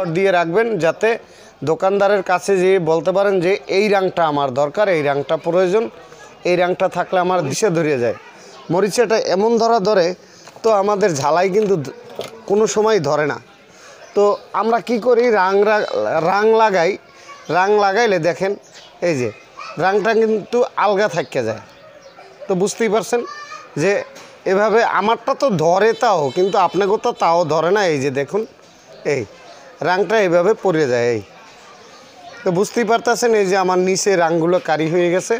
নম্বর দিয়ে রাখবেন যাতে দোকানদারের কাছে যে বলতে পারেন যে এই রাংটা আমার দরকার এই রাংটা প্রয়োজন এই রাংটা থাকলে আমার দিশে ধরিয়ে যায় মরিচাটা এমন ধরা ধরে তো আমাদের ঝালাই কিন্তু কোনো সময় ধরে না তো আমরা কি করি রাং রাং লাগাই রাং লাগাইলে দেখেন এই যে রাংটা কিন্তু আলগা থাকতে যায় তো বুঝতেই পারছেন যে এভাবে আমারটা তো ধরে তাও কিন্তু আপনাকেও তো তাও ধরে না এই যে দেখুন এই রাংটা এভাবে পড়ে যায় তো বুঝতেই পারতেছেন এই যে আমার নিচে রাংগুলো কারি হয়ে গেছে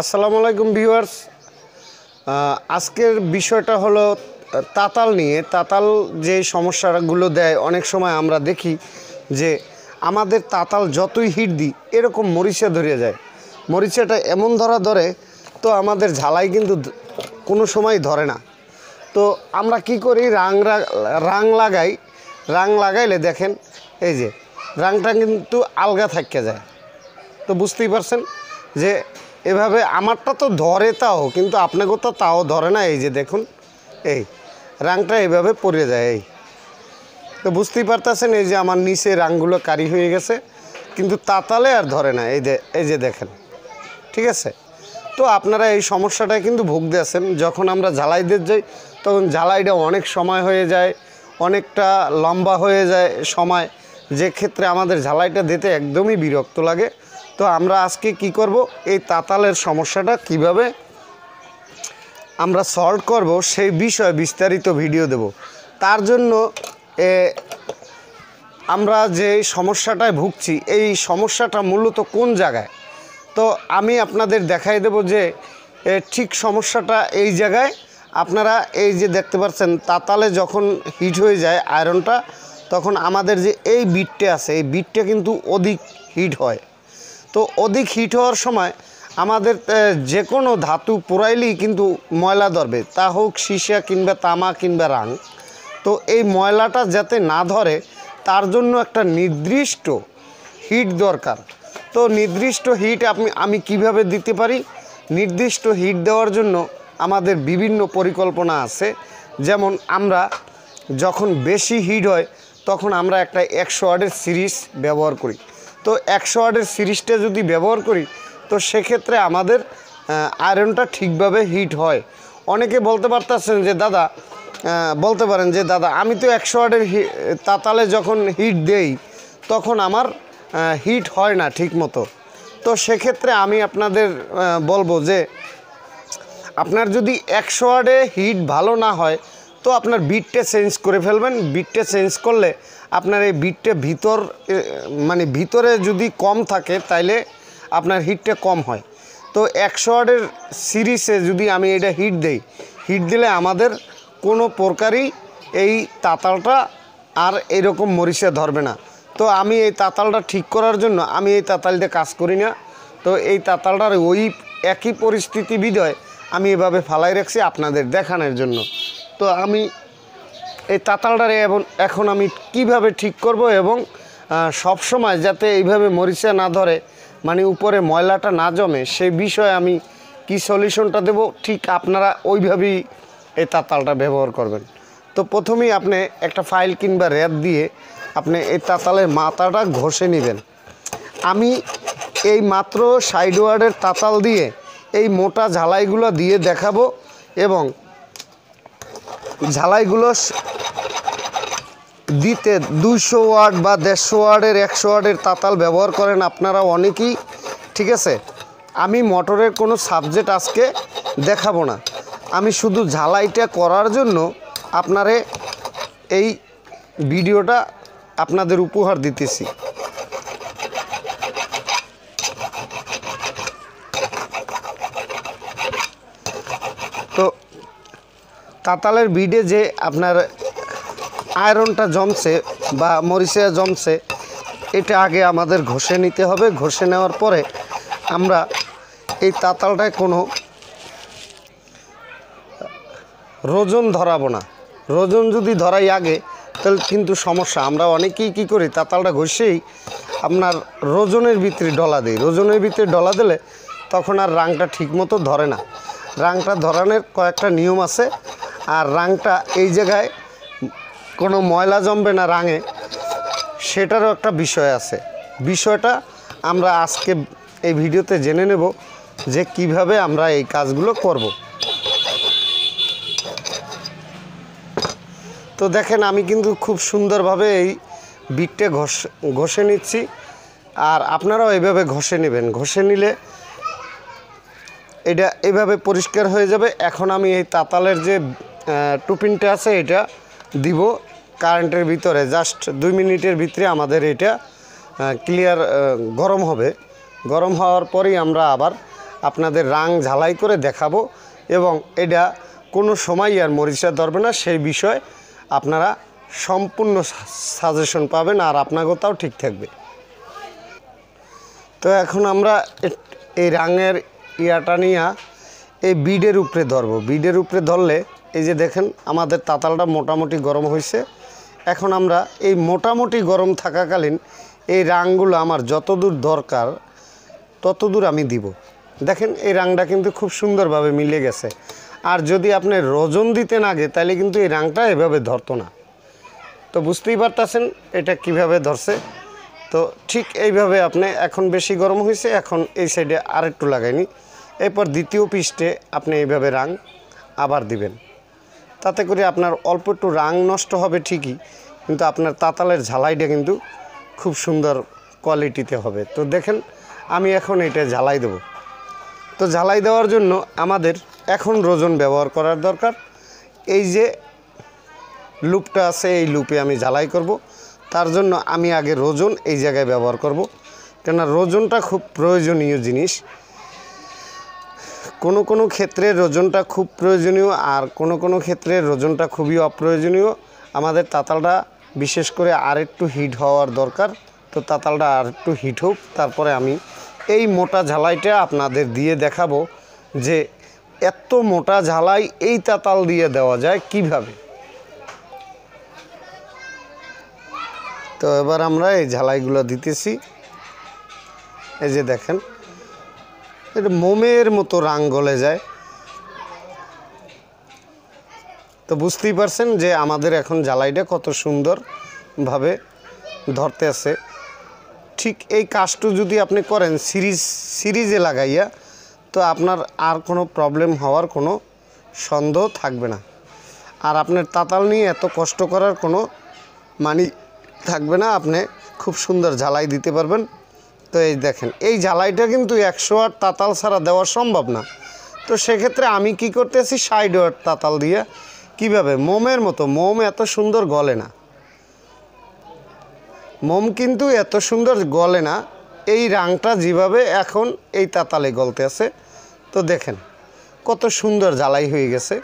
আসসালামু আলাইকুম ভিউয়ার্স আজকের বিষয়টা হলো তাতাল নিয়ে তাতাল যে সমস্যাগুলো দেয় অনেক সময় আমরা দেখি যে আমাদের তাতাল যতই হিট দিই এরকম মরিচা ধরে যায় মরিচাটা এমন ধরা ধরে তো আমাদের ঝালাই কিন্তু কোনো সময় ধরে না তো আমরা কি করি রাং রাং লাগাই রাং লাগাইলে দেখেন এই যে রাংটা কিন্তু আলগা থাকতে যায় তো বুঝতেই পারছেন যে এভাবে আমারটা তো ধরে তাও কিন্তু আপনাকেও তো তাও ধরে না এই যে দেখুন এই রাংটা এভাবে পড়ে যায় এই তো বুঝতেই পারতেছেন এই যে আমার নিচে রাংগুলো কারি হয়ে গেছে কিন্তু তাতালে আর ধরে না এই এই যে দেখেন ঠিক আছে তো আপনারা এই সমস্যাটায় কিন্তু ভুগতে আছেন যখন আমরা ঝালাইদের যাই তখন ঝালাইটা অনেক সময় হয়ে যায় অনেকটা লম্বা হয়ে যায় সময় যে ক্ষেত্রে আমাদের ঝালাইটা দিতে একদমই বিরক্ত লাগে তো আমরা আজকে কি করব এই তাতালের সমস্যাটা কিভাবে আমরা সল্ভ করব সেই বিষয়ে বিস্তারিত ভিডিও দেব তার জন্য আমরা যে সমস্যাটায় ভুগছি এই সমস্যাটা মূলত কোন জায়গায় তো আমি আপনাদের দেখাই দেব যে ঠিক সমস্যাটা এই জায়গায় আপনারা এই যে দেখতে পাচ্ছেন তাতালে যখন হিট হয়ে যায় আয়রনটা তখন আমাদের যে এই বিটটা আছে এই বিটটা কিন্তু অধিক হিট হয় তো অধিক হিট হওয়ার সময় আমাদের যে কোনো ধাতু পোড়াইলেই কিন্তু ময়লা ধরবে তা হোক সীসা কিংবা তামা কিংবা রাং তো এই ময়লাটা যাতে না ধরে তার জন্য একটা নির্দিষ্ট হিট দরকার তো নির্দিষ্ট হিট আপনি আমি কিভাবে দিতে পারি নির্দিষ্ট হিট দেওয়ার জন্য আমাদের বিভিন্ন পরিকল্পনা আছে যেমন আমরা যখন বেশি হিট হয় তখন আমরা একটা একশো ওয়ার্ডের সিরিজ ব্যবহার করি তো একশো ওয়ার্ডের সিরিজটা যদি ব্যবহার করি তো সেক্ষেত্রে আমাদের আয়রনটা ঠিকভাবে হিট হয় অনেকে বলতে পারতেছেন যে দাদা বলতে পারেন যে দাদা আমি তো একশো ওয়াটের তাতালে যখন হিট দেই তখন আমার হিট হয় না ঠিক মতো তো সেক্ষেত্রে আমি আপনাদের বলবো যে আপনার যদি একশো ওয়ার্ডে হিট ভালো না হয় তো আপনার বিটটা চেঞ্জ করে ফেলবেন বিটটা চেঞ্জ করলে আপনার এই বিটটা ভিতর মানে ভিতরে যদি কম থাকে তাইলে আপনার হিটটা কম হয় তো একশো ওয়াটের সিরিজে যদি আমি এটা হিট দেই হিট দিলে আমাদের কোনো প্রকারই এই তাতালটা আর এরকম মরিচে ধরবে না তো আমি এই তাতালটা ঠিক করার জন্য আমি এই তাতালটা কাজ করি না তো এই তাতালটার ওই একই পরিস্থিতি বিদয় আমি এভাবে ফালাই রাখছি আপনাদের দেখানোর জন্য তো আমি এই তাতালটার এবং এখন আমি কিভাবে ঠিক করব এবং সব সময় যাতে এইভাবে মরিচা না ধরে মানে উপরে ময়লাটা না জমে সেই বিষয়ে আমি কি সলিউশনটা দেব ঠিক আপনারা ওইভাবেই এই তাতালটা ব্যবহার করবেন তো প্রথমেই আপনি একটা ফাইল কিংবা র্যাপ দিয়ে আপনি এই তাতালের মাথাটা ঘষে নেবেন আমি এই মাত্র সাইড ওয়ার্ডের তাতাল দিয়ে এই মোটা ঝালাইগুলো দিয়ে দেখাবো এবং ঝালাইগুলো দিতে দুইশো ওয়ার্ড বা দেড়শো ওয়ার্ডের একশো ওয়ার্ডের তাতাল ব্যবহার করেন আপনারা অনেকেই ঠিক আছে আমি মোটরের কোনো সাবজেক্ট আজকে দেখাবো না আমি শুধু ঝালাইটা করার জন্য আপনারে এই ভিডিওটা আপনাদের উপহার দিতেছি তো তাতালের বিডে যে আপনার আয়রনটা জমছে বা মরিচা জমছে এটা আগে আমাদের ঘষে নিতে হবে ঘষে নেওয়ার পরে আমরা এই তাতালটায় কোনো রোজন ধরাবো না রোজন যদি ধরাই আগে তাহলে কিন্তু সমস্যা আমরা অনেকেই কি করি তাতালটা ঘষেই আপনার রোজনের ভিতরে ডলা দিই রোজনের ভিতরে ডলা দিলে তখন আর রাংটা ঠিকমতো ধরে না রাংটা ধরানোর কয়েকটা নিয়ম আছে আর রাংটা এই জায়গায় কোনো ময়লা জমবে না রাঙে সেটারও একটা বিষয় আছে বিষয়টা আমরা আজকে এই ভিডিওতে জেনে নেব যে কিভাবে আমরা এই কাজগুলো করব তো দেখেন আমি কিন্তু খুব সুন্দরভাবে এই বিটটা ঘষ ঘষে নিচ্ছি আর আপনারাও এইভাবে ঘষে নেবেন ঘষে নিলে এটা এভাবে পরিষ্কার হয়ে যাবে এখন আমি এই তাতালের যে টুপিনটা আছে এটা দিব কারেন্টের ভিতরে জাস্ট দুই মিনিটের ভিতরে আমাদের এটা ক্লিয়ার গরম হবে গরম হওয়ার পরেই আমরা আবার আপনাদের রাং ঝালাই করে দেখাবো এবং এটা কোনো সময় আর মরিচা ধরবে না সেই বিষয়ে আপনারা সম্পূর্ণ সাজেশন পাবেন আর আপনাকেও ঠিক থাকবে তো এখন আমরা এই রাঙের ইয়াটা নিয়ে এই বিডের উপরে ধরবো বিডের উপরে ধরলে এই যে দেখেন আমাদের তাতালটা মোটামুটি গরম হয়েছে এখন আমরা এই মোটামুটি গরম থাকাকালীন এই রাঙগুলো আমার যতদূর দরকার ততদূর আমি দিব দেখেন এই রাঙটা কিন্তু খুব সুন্দরভাবে মিলে গেছে আর যদি আপনি রজন দিতে না গে তাহলে কিন্তু এই রাঙটা এভাবে ধরতো না তো বুঝতেই পারতেছেন এটা কিভাবে ধরছে তো ঠিক এইভাবে আপনি এখন বেশি গরম হয়েছে এখন এই সাইডে আর একটু লাগাইনি এরপর দ্বিতীয় পৃষ্ঠে আপনি এইভাবে রাং আবার দিবেন তাতে করে আপনার অল্প একটু রাং নষ্ট হবে ঠিকই কিন্তু আপনার তাতালের ঝালাইটা কিন্তু খুব সুন্দর কোয়ালিটিতে হবে তো দেখেন আমি এখন এটা ঝালাই দেব তো ঝালাই দেওয়ার জন্য আমাদের এখন রোজন ব্যবহার করার দরকার এই যে লুপটা আছে এই লুপে আমি ঝালাই করব তার জন্য আমি আগে রোজন এই জায়গায় ব্যবহার করব কেননা রোজনটা খুব প্রয়োজনীয় জিনিস কোনো কোনো ক্ষেত্রে রোজনটা খুব প্রয়োজনীয় আর কোনো কোনো ক্ষেত্রে রোজনটা খুবই অপ্রয়োজনীয় আমাদের তাতালটা বিশেষ করে আর একটু হিট হওয়ার দরকার তো তাতালটা আর একটু হিট হোক তারপরে আমি এই মোটা ঝালাইটা আপনাদের দিয়ে দেখাবো যে এত মোটা ঝালাই এই তাতাল দিয়ে দেওয়া যায় কিভাবে তো এবার আমরা এই ঝালাইগুলো দিতেছি এই যে দেখেন এটা মোমের মতো রাং গলে যায় তো বুঝতেই পারছেন যে আমাদের এখন জ্বালাইটা কত সুন্দরভাবে ধরতে আছে ঠিক এই কাজটু যদি আপনি করেন সিরিজ সিরিজে লাগাইয়া তো আপনার আর কোনো প্রবলেম হওয়ার কোনো সন্দেহ থাকবে না আর আপনার তাতাল নিয়ে এত কষ্ট করার কোনো মানি থাকবে না আপনি খুব সুন্দর ঝালাই দিতে পারবেন তো এই দেখেন এই জ্বালাইটা কিন্তু একশো আট তাতাল ছাড়া দেওয়া সম্ভব না তো সেক্ষেত্রে আমি কি করতেছি সাইড ওয়ার তাতাল দিয়ে কিভাবে মোমের মতো মোম এত সুন্দর গলে না মোম কিন্তু এত সুন্দর গলে না এই রাংটা যেভাবে এখন এই তাতালে গলতে আছে তো দেখেন কত সুন্দর জ্বালাই হয়ে গেছে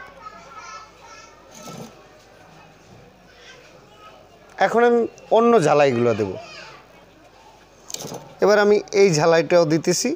এখন আমি অন্য জ্বালাইগুলো দেবো এবার আমি এই ঝালাইটাও দিতেছি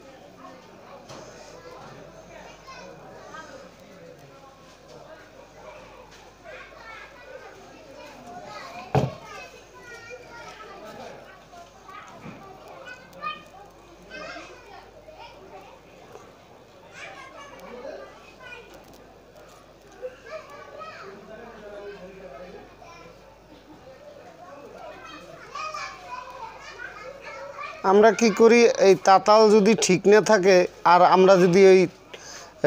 আমরা কি করি এই তাতাল যদি ঠিক না থাকে আর আমরা যদি এই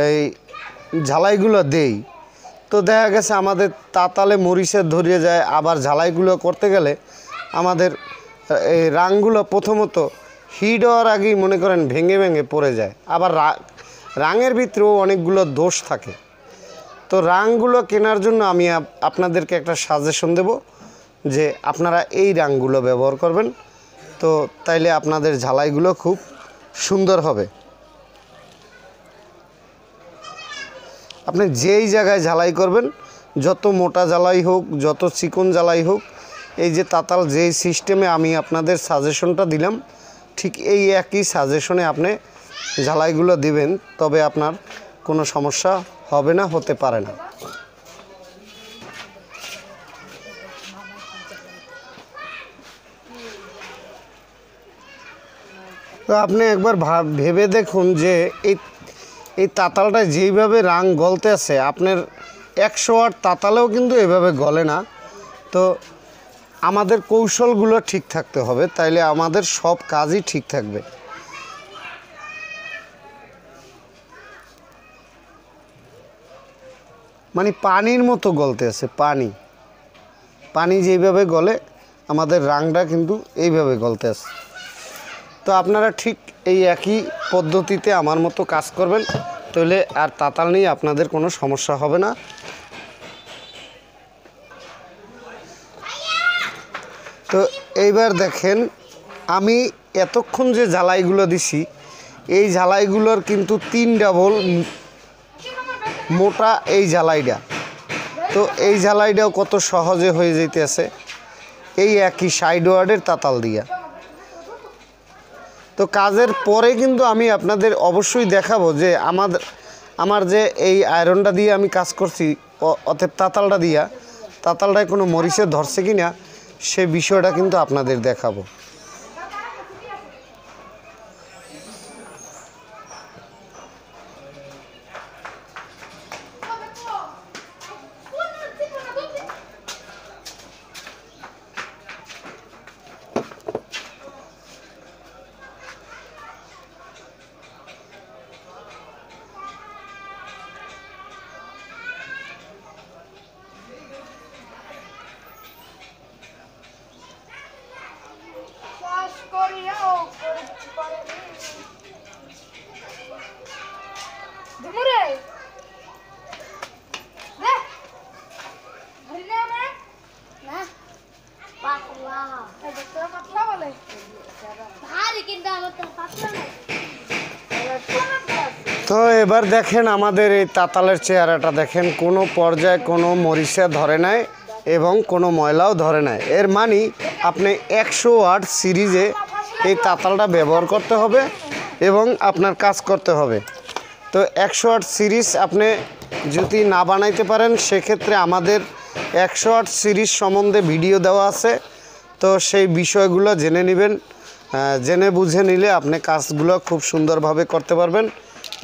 এই ঝালাইগুলো দেই তো দেখা গেছে আমাদের তাতালে মরিচের ধরিয়ে যায় আবার ঝালাইগুলো করতে গেলে আমাদের এই রাঙগুলো প্রথমত হিট হওয়ার আগেই মনে করেন ভেঙে ভেঙে পড়ে যায় আবার রাঙের ভিতরেও অনেকগুলো দোষ থাকে তো রাঙগুলো কেনার জন্য আমি আপনাদেরকে একটা সাজেশন দেব যে আপনারা এই রাঙগুলো ব্যবহার করবেন তো তাইলে আপনাদের ঝালাইগুলো খুব সুন্দর হবে আপনি যেই জায়গায় ঝালাই করবেন যত মোটা জ্বালাই হোক যত চিকন জ্বালাই হোক এই যে তাতাল যে সিস্টেমে আমি আপনাদের সাজেশনটা দিলাম ঠিক এই একই সাজেশনে আপনি ঝালাইগুলো দিবেন তবে আপনার কোনো সমস্যা হবে না হতে পারে না তো আপনি একবার ভাব ভেবে দেখুন যে এই এই তাতালটা যেইভাবে রাং গলতে আছে আপনার একশো আট তাতালেও কিন্তু এভাবে গলে না তো আমাদের কৌশলগুলো ঠিক থাকতে হবে তাইলে আমাদের সব কাজই ঠিক থাকবে মানে পানির মতো গলতে আছে পানি পানি যেইভাবে গলে আমাদের রাংটা কিন্তু এইভাবে গলতে আছে তো আপনারা ঠিক এই একই পদ্ধতিতে আমার মতো কাজ করবেন তাহলে আর তাতাল নিয়ে আপনাদের কোনো সমস্যা হবে না তো এইবার দেখেন আমি এতক্ষণ যে জ্বালাইগুলো দিছি এই জ্বালাইগুলোর কিন্তু তিন ডাবল মোটা এই জ্বালাইটা তো এই জ্বালাইটাও কত সহজে হয়ে যেতে আছে এই একই সাইড ওয়ার্ডের তাতাল দিয়া তো কাজের পরে কিন্তু আমি আপনাদের অবশ্যই দেখাবো যে আমাদের আমার যে এই আয়রনটা দিয়ে আমি কাজ করছি অতএব তাতালটা দিয়া তাতালটায় কোনো মরিচে ধরছে কি না সে বিষয়টা কিন্তু আপনাদের দেখাবো তো তো এবার দেখেন আমাদের এই তাতালের চেহারাটা দেখেন কোনো পর্যায়ে কোনো মরিচা ধরে নাই এবং কোনো ময়লাও ধরে নাই এর মানে আপনি একশো আট সিরিজে এই তাতালটা ব্যবহার করতে হবে এবং আপনার কাজ করতে হবে তো একশো আট সিরিজ আপনি যদি না বানাইতে পারেন সেক্ষেত্রে আমাদের একশো আট সিরিজ সম্বন্ধে ভিডিও দেওয়া আছে তো সেই বিষয়গুলো জেনে নেবেন জেনে বুঝে নিলে আপনি কাজগুলো খুব সুন্দরভাবে করতে পারবেন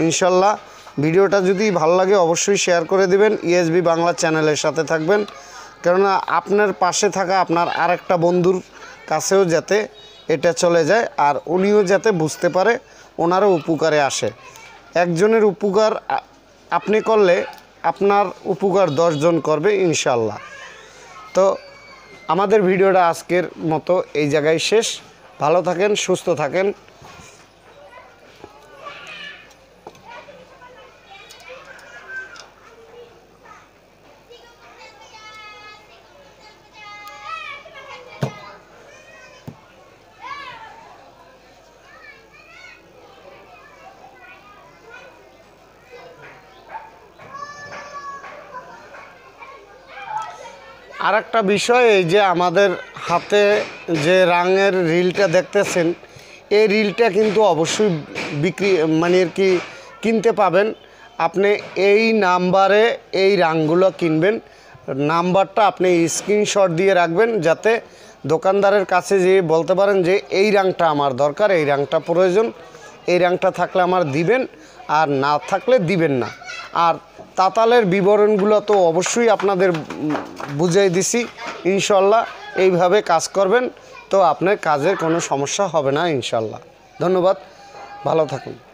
ইনশাল্লাহ ভিডিওটা যদি ভালো লাগে অবশ্যই শেয়ার করে দিবেন ইএসবি বাংলা চ্যানেলের সাথে থাকবেন কেননা আপনার পাশে থাকা আপনার আরেকটা বন্ধুর কাছেও যাতে এটা চলে যায় আর উনিও যাতে বুঝতে পারে ওনারও উপকারে আসে একজনের উপকার আপনি করলে আপনার উপকার দশজন করবে ইনশাল্লাহ তো আমাদের ভিডিওটা আজকের মতো এই জায়গায় শেষ ভালো থাকেন সুস্থ থাকেন আর একটা বিষয় এই যে আমাদের হাতে যে রাঙের রিলটা দেখতেছেন এই রিলটা কিন্তু অবশ্যই বিক্রি মানে আর কি কিনতে পাবেন আপনি এই নাম্বারে এই রাঙগুলো কিনবেন নাম্বারটা আপনি স্ক্রিনশট দিয়ে রাখবেন যাতে দোকানদারের কাছে যে বলতে পারেন যে এই রাঙটা আমার দরকার এই রাঙটা প্রয়োজন এই রাঙটা থাকলে আমার দিবেন আর না থাকলে দিবেন না আর তাতালের বিবরণগুলো তো অবশ্যই আপনাদের বুঝিয়ে দিছি ইনশাল্লাহ এইভাবে কাজ করবেন তো আপনার কাজের কোনো সমস্যা হবে না ইনশাল্লাহ ধন্যবাদ ভালো থাকুন